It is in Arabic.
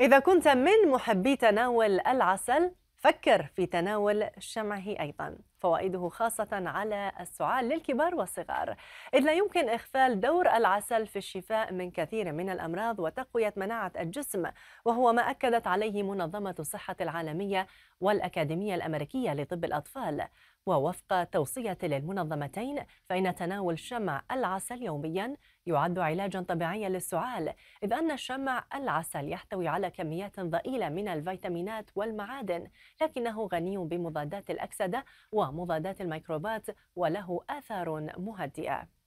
إذا كنت من محبي تناول العسل فكر في تناول شمعه أيضا فوائده خاصة على السعال للكبار والصغار إذ لا يمكن إخفال دور العسل في الشفاء من كثير من الأمراض وتقوية مناعة الجسم وهو ما أكدت عليه منظمة الصحة العالمية والأكاديمية الأمريكية لطب الأطفال ووفق توصية للمنظمتين فإن تناول شمع العسل يوميا يعد علاجا طبيعيا للسعال إذ أن شمع العسل يحتوي على كميات ضئيلة من الفيتامينات والمعادن لكنه غني بمضادات الأكسدة ومضادات الميكروبات وله آثار مهدئة